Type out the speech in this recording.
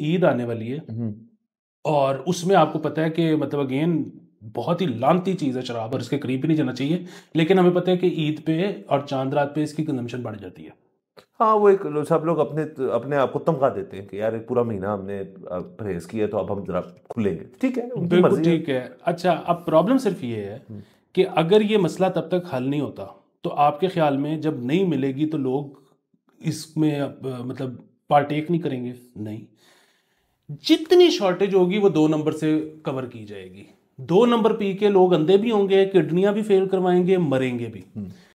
ईद आने वाली है और उसमें आपको पता है कि मतलब अगेन बहुत ही लानती चीज़ है शराब और इसके करीब भी नहीं जाना चाहिए लेकिन हमें पता है कि ईद पे और चांद रात पे इसकी कंजम्पशन बढ़ जाती है हाँ वो एक सब लोग अपने अपने आप को तमगा देते हैं कि यार पूरा महीना हमने परहेज किया तो अब हम जरा खुलेंगे ठीक है बिल्कुल ठीक है अच्छा अब प्रॉब्लम सिर्फ ये है कि अगर ये मसला तब तक हल नहीं होता तो आपके ख्याल में जब नहीं मिलेगी तो लोग इसमें मतलब पार्टेक नहीं करेंगे नहीं जितनी शॉर्टेज होगी वो दो नंबर से कवर की जाएगी दो नंबर पी के लोग अंधे भी होंगे किडनियां भी फेल करवाएंगे मरेंगे भी